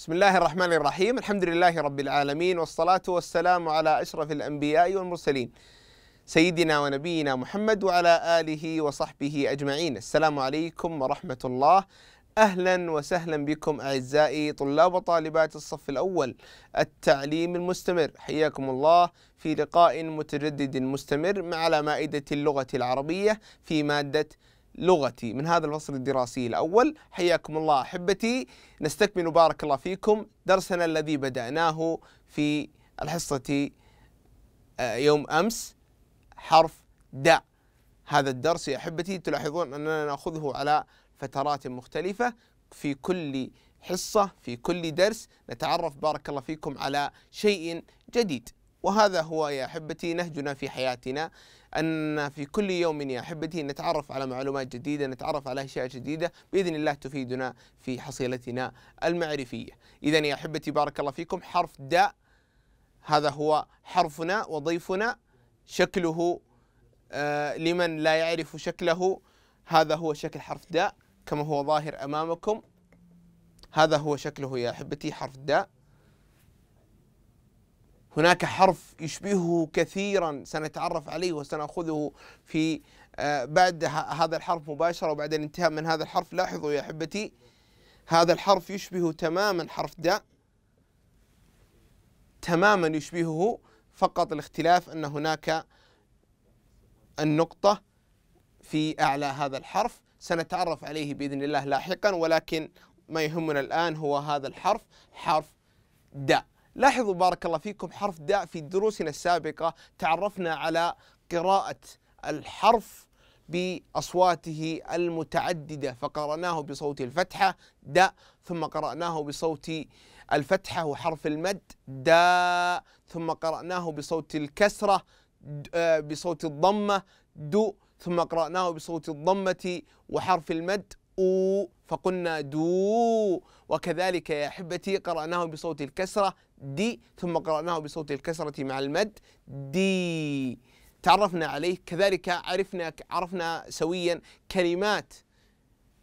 بسم الله الرحمن الرحيم الحمد لله رب العالمين والصلاة والسلام على أشرف الأنبياء والمرسلين سيدنا ونبينا محمد وعلى آله وصحبه أجمعين السلام عليكم ورحمة الله أهلا وسهلا بكم أعزائي طلاب وطالبات الصف الأول التعليم المستمر حياكم الله في لقاء متجدد مستمر مع على مائدة اللغة العربية في مادة لغتي من هذا الفصل الدراسي الأول حياكم الله أحبتي نستكمل بارك الله فيكم درسنا الذي بدأناه في الحصة آه، يوم أمس حرف د هذا الدرس يا أحبتي تلاحظون أننا نأخذه على فترات مختلفة في كل حصة في كل درس نتعرف بارك الله فيكم على شيء جديد وهذا هو يا احبتي نهجنا في حياتنا ان في كل يوم يا احبتي نتعرف على معلومات جديده، نتعرف على اشياء جديده باذن الله تفيدنا في حصيلتنا المعرفيه. اذا يا احبتي بارك الله فيكم حرف داء هذا هو حرفنا وضيفنا شكله آه، لمن لا يعرف شكله هذا هو شكل حرف داء كما هو ظاهر امامكم هذا هو شكله يا احبتي حرف داء هناك حرف يشبهه كثيرا سنتعرف عليه وسنأخذه في آه، بعد هذا الحرف مباشرة وبعد الانتهاء من هذا الحرف لاحظوا يا أحبتي هذا الحرف يشبه تماما حرف داء تماما يشبهه فقط الاختلاف أن هناك النقطة في أعلى هذا الحرف سنتعرف عليه بإذن الله لاحقا ولكن ما يهمنا الآن هو هذا الحرف حرف داء لاحظوا بارك الله فيكم حرف داء في دروسنا السابقة تعرفنا على قراءة الحرف بأصواته المتعددة فقرأناه بصوت الفتحة داء ثم قرأناه بصوت الفتحة وحرف المد داء ثم قرأناه بصوت الكسرة آه، بصوت الضمة دو ثم قرأناه بصوت الضمة وحرف المد أو فقلنا دو وكذلك يا أحبتي قرأناه بصوت الكسرة دي ثم قرأناه بصوت الكسرة مع المد دي تعرفنا عليه كذلك عرفنا عرفنا سويا كلمات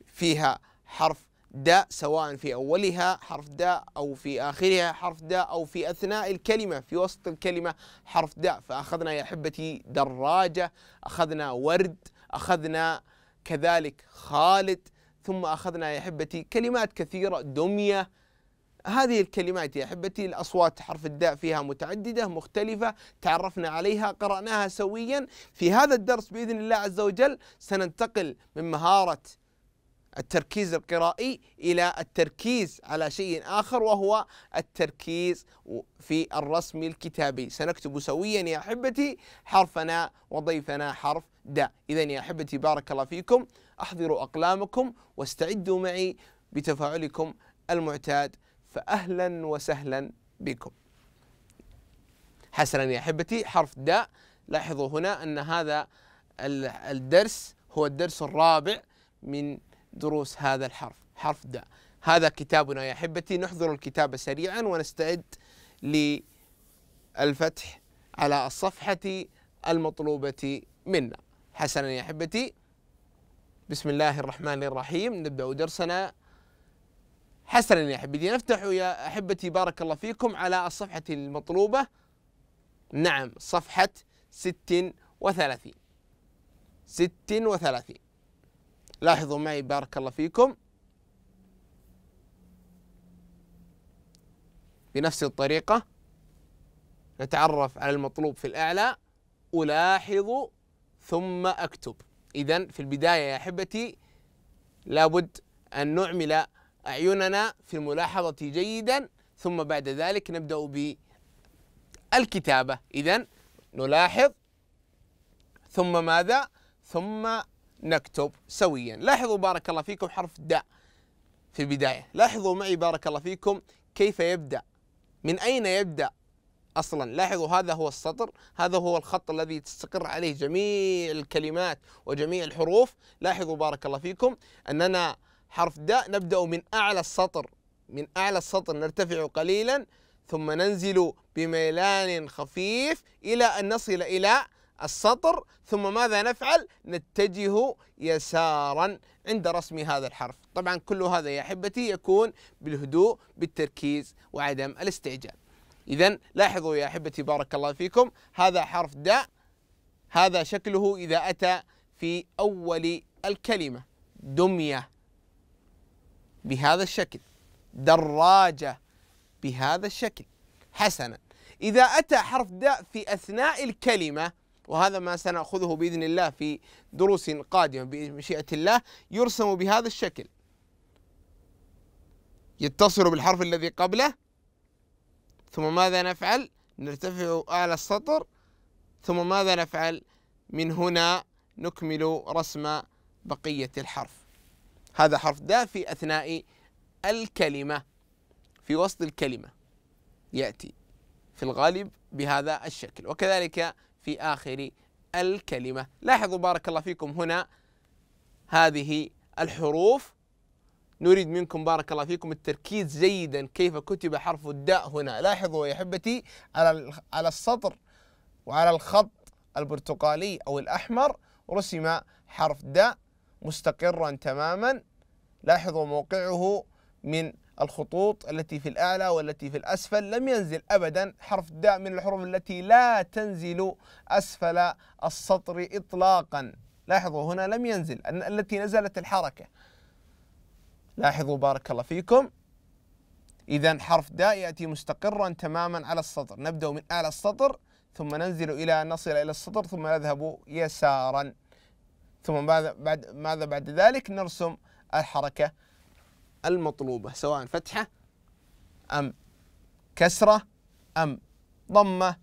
فيها حرف داء سواء في أولها حرف داء أو في آخرها حرف داء أو في أثناء الكلمة في وسط الكلمة حرف داء فأخذنا يا أحبتي دراجة أخذنا ورد أخذنا كذلك خالد ثم أخذنا يا أحبتي كلمات كثيرة دمية هذه الكلمات يا احبتي الاصوات حرف الداء فيها متعدده مختلفه تعرفنا عليها قراناها سويا في هذا الدرس باذن الله عز وجل سننتقل من مهاره التركيز القرائي الى التركيز على شيء اخر وهو التركيز في الرسم الكتابي سنكتب سويا يا احبتي حرفنا وضيفنا حرف داء اذا يا احبتي بارك الله فيكم احضروا اقلامكم واستعدوا معي بتفاعلكم المعتاد فأهلا وسهلا بكم حسنا يا أحبتي حرف داء لاحظوا هنا أن هذا الدرس هو الدرس الرابع من دروس هذا الحرف حرف داء هذا كتابنا يا أحبتي نحضر الكتاب سريعا ونستعد للفتح على الصفحة المطلوبة منا حسنا يا أحبتي بسم الله الرحمن الرحيم نبدأ درسنا حسنا يا حبيبي نفتح يا أحبتي بارك الله فيكم على الصفحة المطلوبة نعم صفحة 36 36 لاحظوا معي بارك الله فيكم بنفس الطريقة نتعرف على المطلوب في الأعلى ألاحظ ثم أكتب إذا في البداية يا أحبتي لابد أن نعمل أعيننا في الملاحظة جيدا ثم بعد ذلك نبدأ بالكتابة إذا نلاحظ ثم ماذا؟ ثم نكتب سويا لاحظوا بارك الله فيكم حرف د في البداية لاحظوا معي بارك الله فيكم كيف يبدأ من أين يبدأ اصلا لاحظوا هذا هو السطر هذا هو الخط الذي تستقر عليه جميع الكلمات وجميع الحروف لاحظوا بارك الله فيكم اننا حرف داء نبدأ من أعلى السطر من أعلى السطر نرتفع قليلا ثم ننزل بميلان خفيف إلى أن نصل إلى السطر ثم ماذا نفعل؟ نتجه يسارا عند رسم هذا الحرف طبعا كل هذا يا أحبتي يكون بالهدوء بالتركيز وعدم الاستعجال إذا لاحظوا يا أحبتي بارك الله فيكم هذا حرف داء هذا شكله إذا أتى في أول الكلمة دمية بهذا الشكل دراجة بهذا الشكل حسنا إذا أتى حرف داء في أثناء الكلمة وهذا ما سنأخذه بإذن الله في دروس قادمة بمشيئة الله يرسم بهذا الشكل يتصل بالحرف الذي قبله ثم ماذا نفعل نرتفع أعلى السطر ثم ماذا نفعل من هنا نكمل رسم بقية الحرف هذا حرف دال في أثناء الكلمة في وسط الكلمة يأتي في الغالب بهذا الشكل وكذلك في آخر الكلمة لاحظوا بارك الله فيكم هنا هذه الحروف نريد منكم بارك الله فيكم التركيز جيدا كيف كتب حرف الداء هنا لاحظوا يا حبتي على على السطر وعلى الخط البرتقالي او الاحمر رسم حرف داء مستقرا تماما لاحظوا موقعه من الخطوط التي في الأعلى والتي في الأسفل لم ينزل أبدا حرف داء من الحروف التي لا تنزل أسفل السطر إطلاقا لاحظوا هنا لم ينزل التي نزلت الحركة لاحظوا بارك الله فيكم إذا حرف داء يأتي مستقرا تماما على السطر نبدأ من أعلى السطر ثم ننزل إلى أن نصل إلى السطر ثم نذهب يسارا ثم بعد بعد ماذا بعد ذلك نرسم الحركة المطلوبة سواء فتحة أم كسرة أم ضمة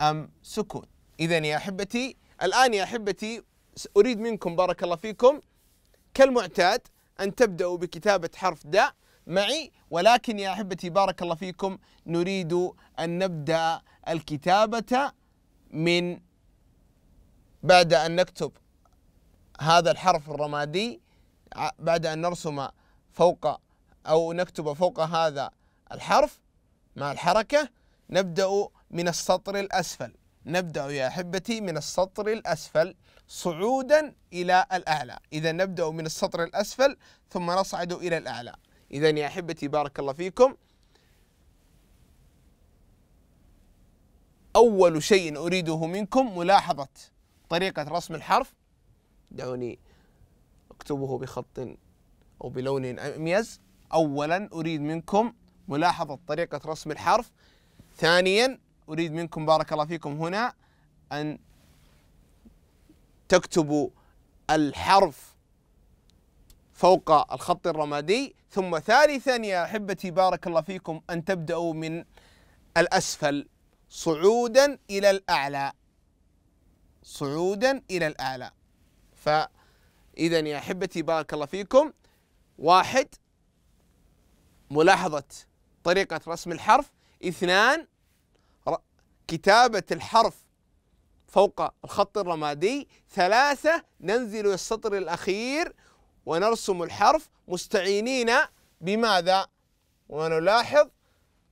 أم سكون إذا يا أحبتي الآن يا أحبتي أريد منكم بارك الله فيكم كالمعتاد أن تبدأوا بكتابة حرف داء معي ولكن يا أحبتي بارك الله فيكم نريد أن نبدأ الكتابة من بعد أن نكتب هذا الحرف الرمادي بعد أن نرسم فوق أو نكتب فوق هذا الحرف مع الحركة نبدأ من السطر الأسفل نبدأ يا أحبتي من السطر الأسفل صعودا إلى الأعلى إذا نبدأ من السطر الأسفل ثم نصعد إلى الأعلى إذا يا أحبتي بارك الله فيكم أول شيء أريده منكم ملاحظة طريقة رسم الحرف دعوني اكتبه بخط أو بلون أميز أولا أريد منكم ملاحظة طريقة رسم الحرف ثانيا أريد منكم بارك الله فيكم هنا أن تكتبوا الحرف فوق الخط الرمادي ثم ثالثا يا أحبتي بارك الله فيكم أن تبدأوا من الأسفل صعودا إلى الأعلى صعودا إلى الأعلى فإذا يا أحبتي بارك الله فيكم واحد ملاحظة طريقة رسم الحرف اثنان كتابة الحرف فوق الخط الرمادي ثلاثة ننزل السطر الأخير ونرسم الحرف مستعينين بماذا ونلاحظ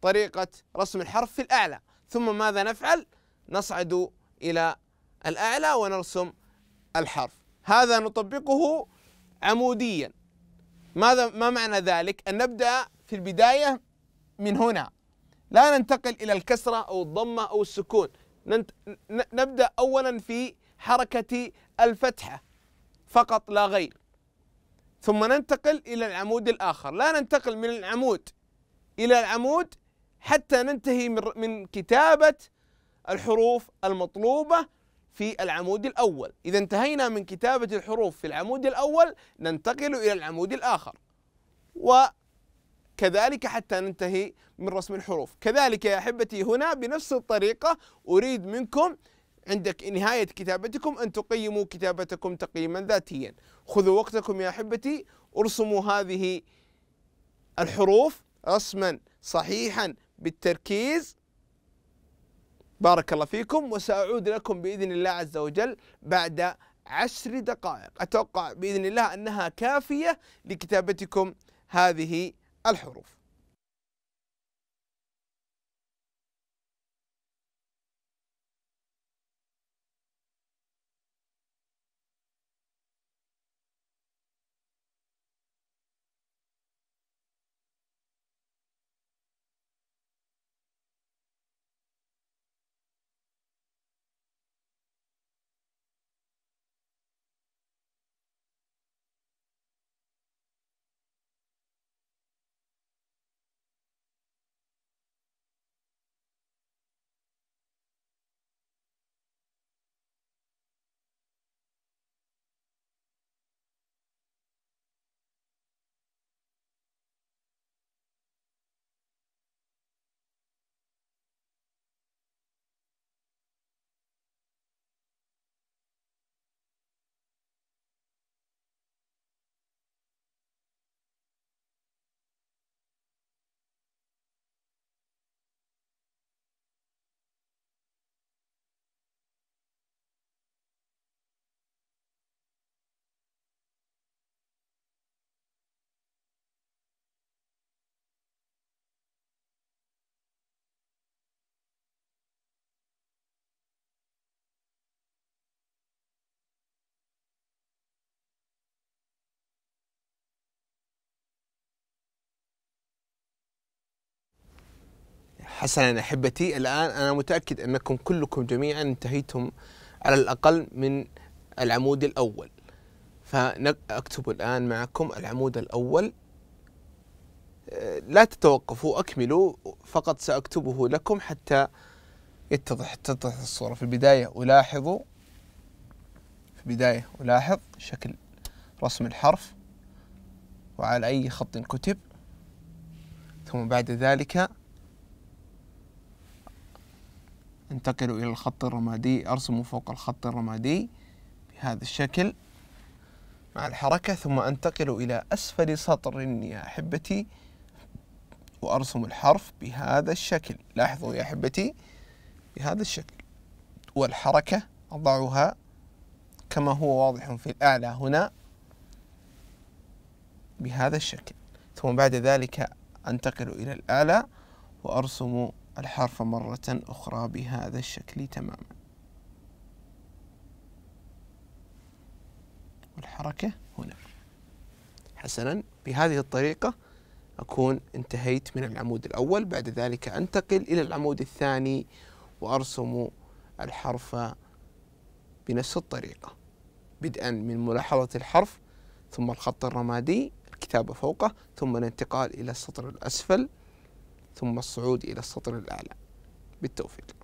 طريقة رسم الحرف في الأعلى ثم ماذا نفعل نصعد إلى الأعلى ونرسم الحرف هذا نطبقه عموديا ماذا ما معنى ذلك؟ أن نبدأ في البداية من هنا لا ننتقل إلى الكسرة أو الضمة أو السكون ننت... نبدأ أولا في حركة الفتحة فقط لا غير ثم ننتقل إلى العمود الآخر لا ننتقل من العمود إلى العمود حتى ننتهي من كتابة الحروف المطلوبة في العمود الأول إذا انتهينا من كتابة الحروف في العمود الأول ننتقل إلى العمود الآخر وكذلك حتى ننتهي من رسم الحروف كذلك يا أحبتي هنا بنفس الطريقة أريد منكم عندك نهاية كتابتكم أن تقيموا كتابتكم تقييما ذاتيا خذوا وقتكم يا أحبتي ارسموا هذه الحروف رسما صحيحا بالتركيز بارك الله فيكم وسأعود لكم بإذن الله عز وجل بعد عشر دقائق أتوقع بإذن الله أنها كافية لكتابتكم هذه الحروف حسنا احبتي الان انا متاكد انكم كلكم جميعا انتهيتم على الاقل من العمود الاول فاكتب الان معكم العمود الاول لا تتوقفوا اكملوا فقط ساكتبه لكم حتى يتضح تتضح الصوره في البدايه الاحظوا في البدايه الاحظ شكل رسم الحرف وعلى اي خط كتب ثم بعد ذلك انتقل إلى الخط الرمادي أرسم فوق الخط الرمادي بهذا الشكل مع الحركة ثم أنتقل إلى أسفل سطر يا أحبتي وأرسم الحرف بهذا الشكل لاحظوا يا أحبتي بهذا الشكل والحركة أضعها كما هو واضح في الأعلى هنا بهذا الشكل ثم بعد ذلك أنتقل إلى الأعلى وأرسم الحرف مرة أخرى بهذا الشكل تماما والحركة هنا حسنا بهذه الطريقة أكون انتهيت من العمود الأول بعد ذلك أنتقل إلى العمود الثاني وأرسم الحرف بنفس الطريقة بدءا من ملاحظة الحرف ثم الخط الرمادي الكتابة فوقه ثم الانتقال إلى السطر الأسفل ثم الصعود إلى السطر الأعلى بالتوفيق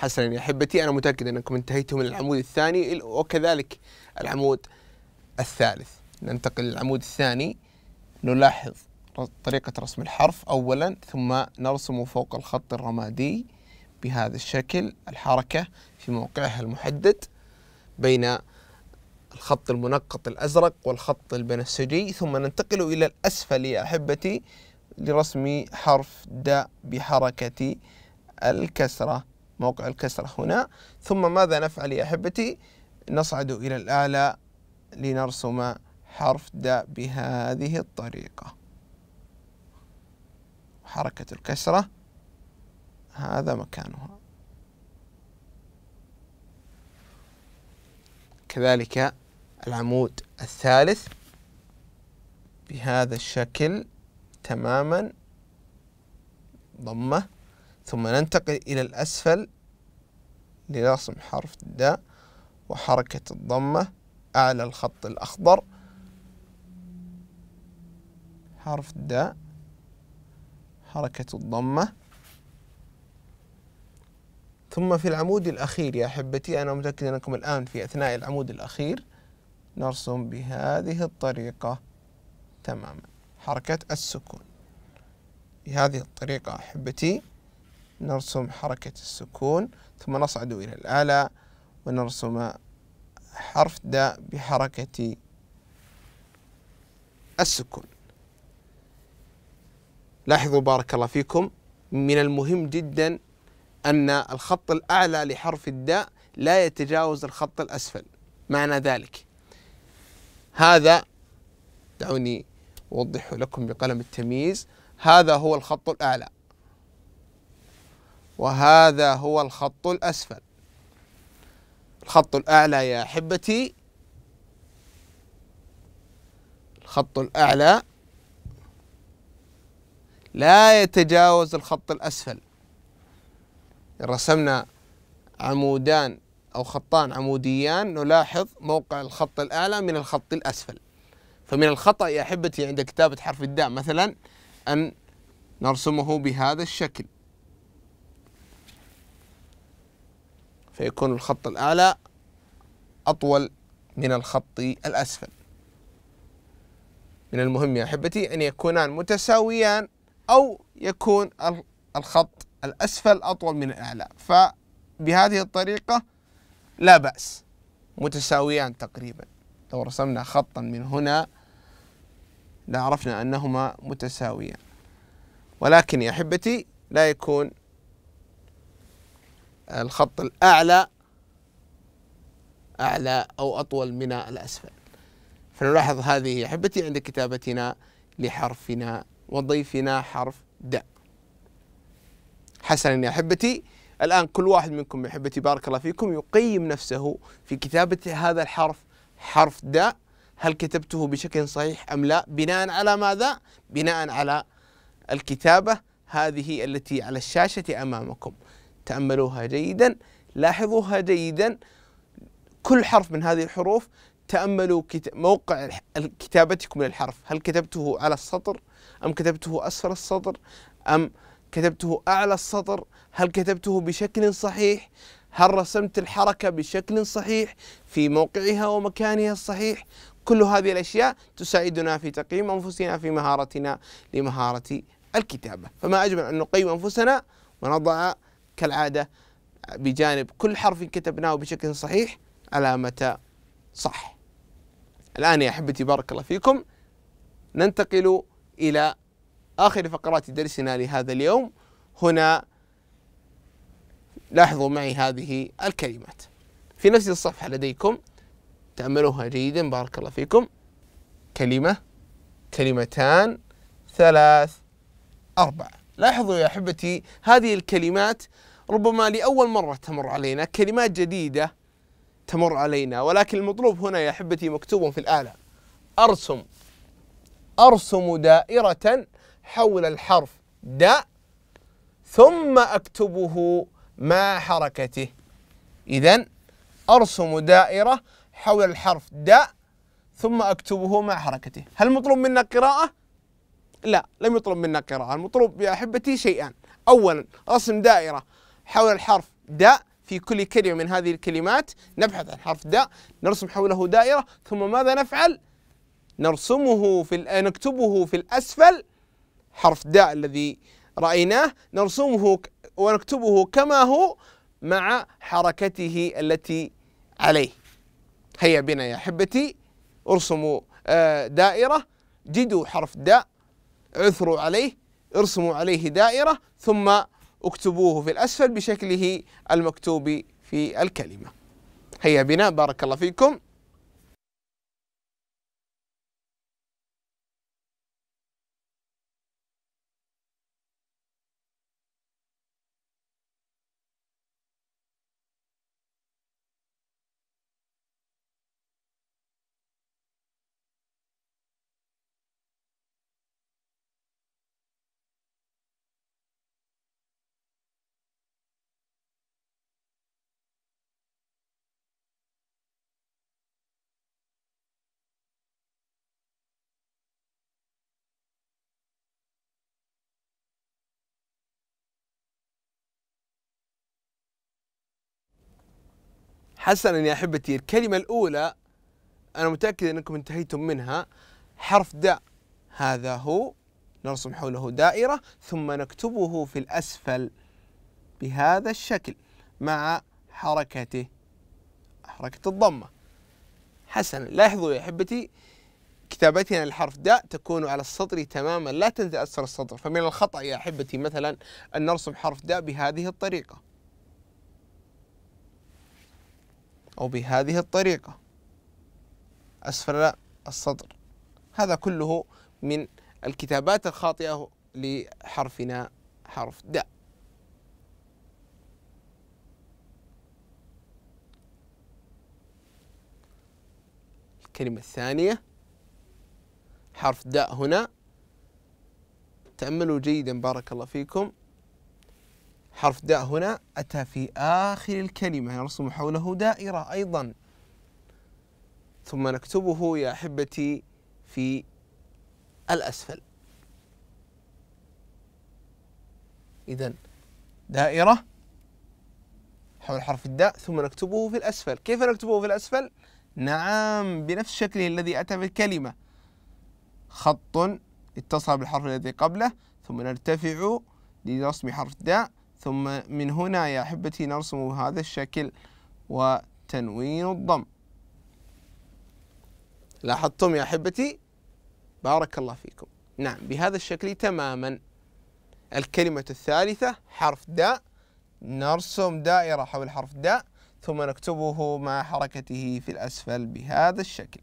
حسنا يا يعني. احبتي انا متاكد انكم انتهيتوا من العمود الثاني وكذلك العمود الثالث ننتقل للعمود الثاني نلاحظ طريقة رسم الحرف أولا ثم نرسم فوق الخط الرمادي بهذا الشكل الحركة في موقعها المحدد بين الخط المنقط الأزرق والخط البنفسجي ثم ننتقل إلى الأسفل يا أحبتي لرسم حرف د بحركة الكسرة موقع الكسرة هنا ثم ماذا نفعل يا أحبتي نصعد إلى الآلة لنرسم حرف د بهذه الطريقة حركة الكسرة هذا مكانها كذلك العمود الثالث بهذا الشكل تماما ضمه ثم ننتقل إلى الأسفل لرسم حرف الداء وحركة الضمة أعلى الخط الأخضر حرف الداء حركة الضمة ثم في العمود الأخير يا أحبتي أنا متأكد أنكم الآن في أثناء العمود الأخير نرسم بهذه الطريقة تماما حركة السكون بهذه الطريقة أحبتي نرسم حركة السكون ثم نصعد إلى الآلة ونرسم حرف د بحركة السكون لاحظوا بارك الله فيكم من المهم جدا أن الخط الأعلى لحرف الداء لا يتجاوز الخط الأسفل معنى ذلك هذا دعوني أوضحه لكم بقلم التمييز هذا هو الخط الأعلى وهذا هو الخط الأسفل الخط الأعلى يا أحبتي الخط الأعلى لا يتجاوز الخط الأسفل رسمنا عمودان أو خطان عموديان نلاحظ موقع الخط الأعلى من الخط الأسفل فمن الخطأ يا أحبتي عند كتابة حرف الداء مثلا أن نرسمه بهذا الشكل فيكون الخط الأعلى أطول من الخط الأسفل من المهم يا أحبتي أن يكونان متساويان أو يكون الخط الأسفل أطول من الأعلى فبهذه الطريقة لا بأس متساويان تقريبا لو رسمنا خطا من هنا لعرفنا أنهما متساويان ولكن يا أحبتي لا يكون الخط الأعلى أعلى أو أطول من الأسفل فنلاحظ هذه أحبتي عند كتابتنا لحرفنا وضيفنا حرف د حسنا يا أحبتي الآن كل واحد منكم أحبتي بارك الله فيكم يقيم نفسه في كتابة هذا الحرف حرف د هل كتبته بشكل صحيح أم لا بناء على ماذا؟ بناء على الكتابة هذه التي على الشاشة أمامكم تأملوها جيدا لاحظوها جيدا كل حرف من هذه الحروف تأملوا موقع كتابتكم للحرف هل كتبته على السطر أم كتبته أسفل السطر أم كتبته أعلى السطر هل كتبته بشكل صحيح هل رسمت الحركة بشكل صحيح في موقعها ومكانها الصحيح كل هذه الأشياء تساعدنا في تقييم أنفسنا في مهارتنا لمهارة الكتابة فما أجمل أن نقيم أنفسنا ونضع كالعادة بجانب كل حرف كتبناه بشكل صحيح علامة صح الآن يا أحبتي بارك الله فيكم ننتقل إلى آخر فقرات درسنا لهذا اليوم هنا لاحظوا معي هذه الكلمات في نفس الصفحة لديكم تأملوها جيدا بارك الله فيكم كلمة كلمتان ثلاث أربع لاحظوا يا أحبتي هذه الكلمات ربما لأول مرة تمر علينا كلمات جديدة تمر علينا ولكن المطلوب هنا يا أحبتي مكتوب في الآلة أرسم أرسم دائرة حول الحرف داء ثم أكتبه مع حركته إذا أرسم دائرة حول الحرف داء ثم أكتبه مع حركته هل مطلوب منا قراءة؟ لا لم يطلب منا قراءة المطلوب يا أحبتي شيئان أولا رسم دائرة حول الحرف داء في كل كلمة من هذه الكلمات نبحث عن حرف داء نرسم حوله دائرة ثم ماذا نفعل؟ نرسمه في نكتبه في الأسفل حرف داء الذي رأيناه نرسمه ونكتبه كما هو مع حركته التي عليه هيا بنا يا أحبتي ارسموا آه، دائرة جدوا حرف داء عثروا عليه ارسموا عليه دائرة ثم اكتبوه في الأسفل بشكله المكتوب في الكلمة هيا بنا بارك الله فيكم حسنا يا احبتي الكلمه الاولى انا متاكد انكم انتهيتم منها حرف داء هذا هو نرسم حوله دائره ثم نكتبه في الاسفل بهذا الشكل مع حركته حركه الضمه حسنا لاحظوا يا احبتي كتابتنا للحرف داء تكون على السطر تماما لا أسفل السطر فمن الخطأ يا أحبتي مثلا أن نرسم حرف داء بهذه الطريقة أو بهذه الطريقة أسفل السطر هذا كله من الكتابات الخاطئة لحرفنا حرف د الكلمة الثانية حرف داء هنا تأملوا جيدا بارك الله فيكم حرف داء هنا أتى في آخر الكلمة نرسم حوله دائرة أيضا ثم نكتبه يا أحبتي في الأسفل إذا دائرة حول حرف الداء ثم نكتبه في الأسفل كيف نكتبه في الأسفل؟ نعم بنفس شكله الذي أتى في الكلمة خط اتصل بالحرف الذي قبله ثم نرتفع لرسم حرف الداء ثم من هنا يا أحبتي نرسم هذا الشكل وتنوين الضم لاحظتم يا أحبتي بارك الله فيكم نعم بهذا الشكل تماما الكلمة الثالثة حرف داء نرسم دائرة حول حرف داء ثم نكتبه مع حركته في الأسفل بهذا الشكل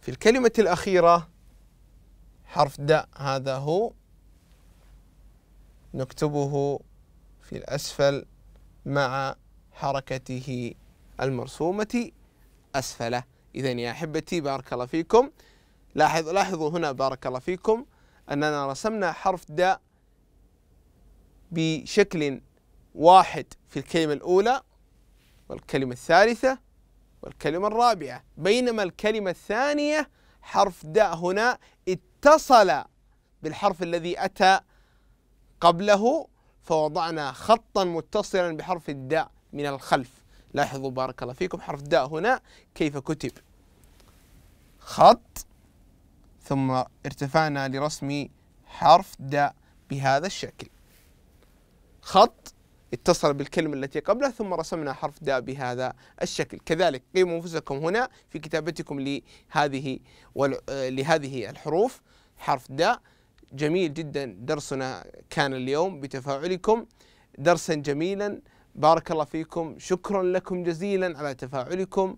في الكلمة الأخيرة حرف د هذا هو نكتبه في الأسفل مع حركته المرسومة أسفله إذا يا أحبتي بارك الله فيكم لاحظ لاحظوا هنا بارك الله فيكم أننا رسمنا حرف د بشكل واحد في الكلمة الأولى والكلمة الثالثة والكلمة الرابعة بينما الكلمة الثانية حرف د هنا اتصل بالحرف الذي أتى قبله فوضعنا خطا متصلا بحرف الداء من الخلف لاحظوا بارك الله فيكم حرف داء هنا كيف كتب خط ثم ارتفعنا لرسم حرف داء بهذا الشكل خط اتصل بالكلمة التي قبلها ثم رسمنا حرف داء بهذا الشكل كذلك قيموا أنفسكم هنا في كتابتكم لهذه لهذه الحروف حرف داء جميل جدا درسنا كان اليوم بتفاعلكم درسا جميلا بارك الله فيكم شكرا لكم جزيلا على تفاعلكم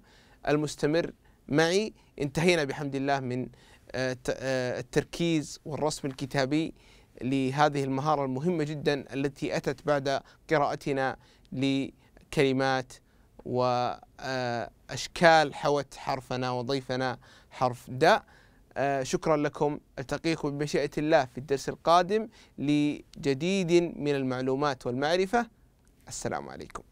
المستمر معي انتهينا بحمد الله من آه، آه، التركيز والرسم الكتابي لهذه المهارة المهمة جدا التي أتت بعد قراءتنا لكلمات وأشكال آه، حوت حرفنا وضيفنا حرف داء آه، شكرا لكم التقيكم بمشيئة الله في الدرس القادم لجديد من المعلومات والمعرفة السلام عليكم